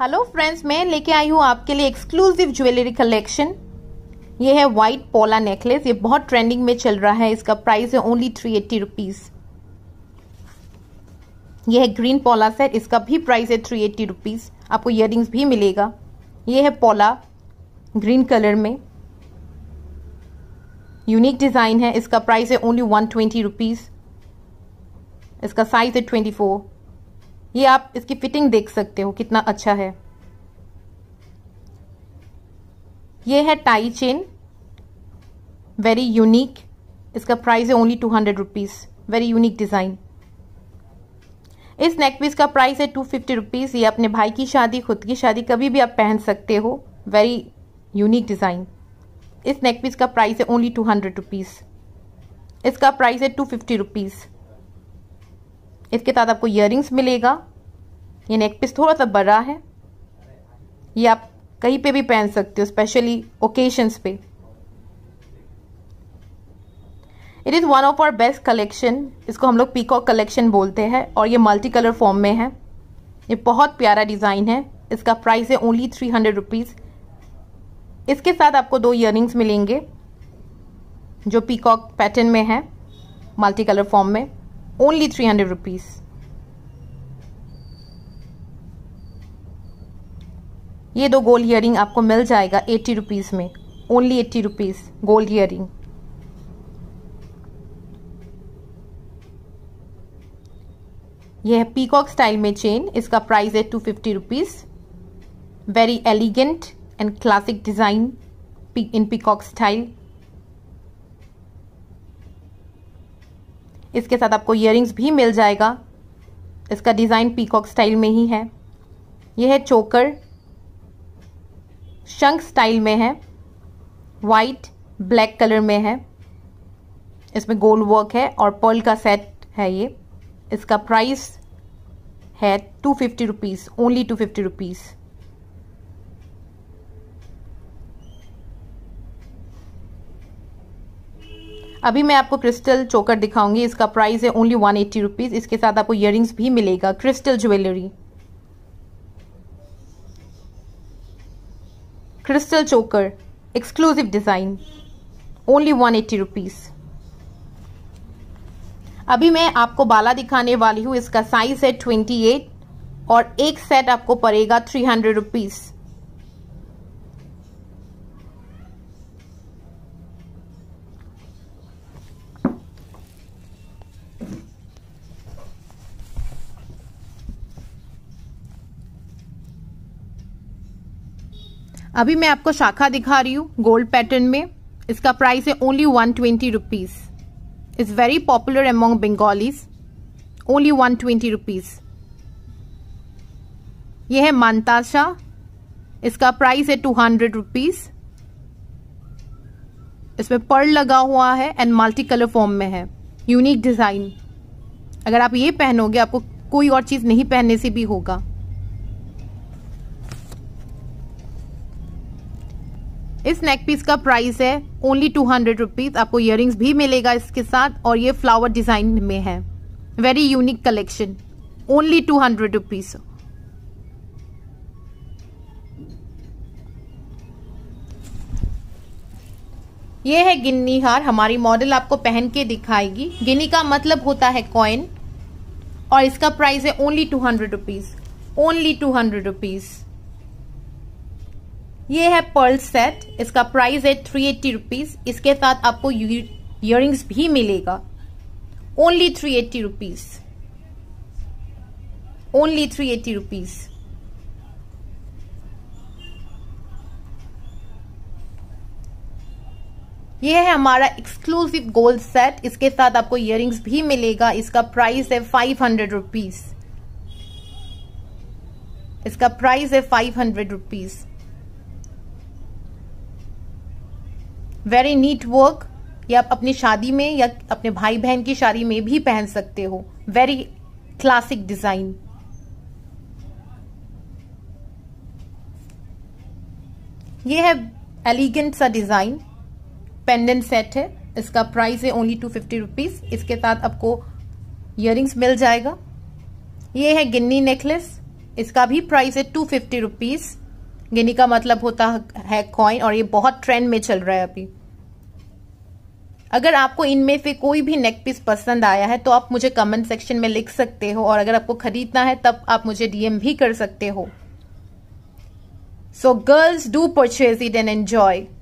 hello friends मैं लेके आई हूँ आपके लिए एक्सक्लूसिव ज्वेलरी कलेक्शन ये है वाइट पोला नेकलेस ये बहुत ट्रेंडिंग में चल रहा है इसका प्राइस है ओनली थ्री एट्टी रुपीज़ ये है ग्रीन पोला सेट इसका भी प्राइस है थ्री एट्टी रुपीज़ आपको इयर भी मिलेगा ये है पोला ग्रीन कलर में यूनिक डिज़ाइन है इसका प्राइस है ओनली वन ट्वेंटी रुपीज़ इसका साइज़ है ट्वेंटी फोर ये आप इसकी फिटिंग देख सकते हो कितना अच्छा है ये है टाई चेन वेरी यूनिक इसका प्राइस है only two hundred rupees very unique design इस नेक पीस का प्राइस है टू फिफ्टी रुपीज़ ये अपने भाई की शादी खुद की शादी कभी भी आप पहन सकते हो वेरी यूनिक डिज़ाइन इस नेक पीस का प्राइस है ओनली टू हंड्रेड रुपीज़ इसका प्राइस है टू फिफ्टी रुपीज़ इसके साथ आपको इयर मिलेगा ये नेक पीस थोड़ा सा बड़ा है ये आप कहीं पे भी पहन सकते हो स्पेशली ओकेशंस पे it is one of our best collection इसको हम लोग पीकॉक कलेक्शन बोलते हैं और ये मल्टी कलर फॉर्म में है ये बहुत प्यारा डिज़ाइन है इसका प्राइस है ओनली थ्री हंड्रेड रुपीज़ इसके साथ आपको दो इयर मिलेंगे जो पीकॉक पैटर्न में है मल्टी कलर फॉर्म में only 300 rupees ये दो गोल्ड रिंग आपको मिल जाएगा 80 रुपीस में ओनली 80 रुपीस गोल्ड रिंग यह है पीकॉक स्टाइल में चेन इसका प्राइस है two fifty rupees very elegant and classic design in peacock style इसके साथ आपको इयर भी मिल जाएगा इसका डिज़ाइन पीकॉक स्टाइल में ही है यह है चोकर शंख स्टाइल में है वाइट ब्लैक कलर में है इसमें गोल्ड वर्क है और पर्ल का सेट है ये इसका प्राइस है two fifty rupees only two fifty rupees अभी मैं आपको क्रिस्टल चोकर दिखाऊंगी इसका प्राइस है ओनली वन एट्टी रुपीज़ इसके साथ आपको इयर भी मिलेगा crystal jewellery crystal choker exclusive design only one eighty rupees अभी मैं आपको बाला दिखाने वाली हूँ इसका साइज़ है ट्वेंटी एट और एक सेट आपको पड़ेगा थ्री हंड्रेड रुपीज़ अभी मैं आपको शाखा दिखा रही हूँ गोल्ड पैटर्न में इसका प्राइस है only one twenty rupees is very popular among Bengalis only one twenty rupees यह है मानताशा इसका प्राइस है टू हंड्रेड रुपीज़ इसमें पर्ल लगा हुआ है एंड मल्टी कलर फॉर्म में है यूनिक डिज़ाइन अगर आप ये पहनोगे आपको कोई और चीज़ नहीं पहनने से भी होगा इस नेक पीस का प्राइस है ओनली टू हंड्रेड रुपीज़ आपको इयर भी मिलेगा इसके साथ और ये फ्लावर डिज़ाइन में है very unique collection only two hundred rupees ये है गिन्नी हार हमारी मॉडल आपको पहन के दिखाएगी गिन्नी का मतलब होता है कॉइन और इसका प्राइस है only two hundred rupees only two hundred rupees ये है पर्ल सेट इसका प्राइस है थ्री एट्टी रुपीज इसके साथ आपको इयर भी मिलेगा only three eighty rupees only three eighty rupees यह है हमारा एक्सक्लूसिव गोल्ड सेट इसके साथ आपको इयर भी मिलेगा इसका प्राइस है फाइव हंड्रेड रुपीज इसका प्राइस है five hundred rupees very neat work या आप अपनी शादी में या अपने भाई बहन की शादी में भी पहन सकते हो वेरी क्लासिक डिजाइन ये है एलिगेंट सा डिजाइन पेंडेंट सेट है इसका प्राइस है ओनली टू फिफ्टी रुपीज इसके साथ आपको इयर मिल जाएगा ये है गिन्नी नेकलेस इसका भी प्राइस है टू फिफ्टी रुपीज़ गिनी का मतलब होता है कॉइन और ये बहुत ट्रेंड में चल रहा है अभी अगर आपको इनमें से कोई भी नेक पीस पसंद आया है तो आप मुझे कमेंट सेक्शन में लिख सकते हो और अगर आपको खरीदना है तब आप मुझे डीएम भी कर सकते हो so girls do purchase it and enjoy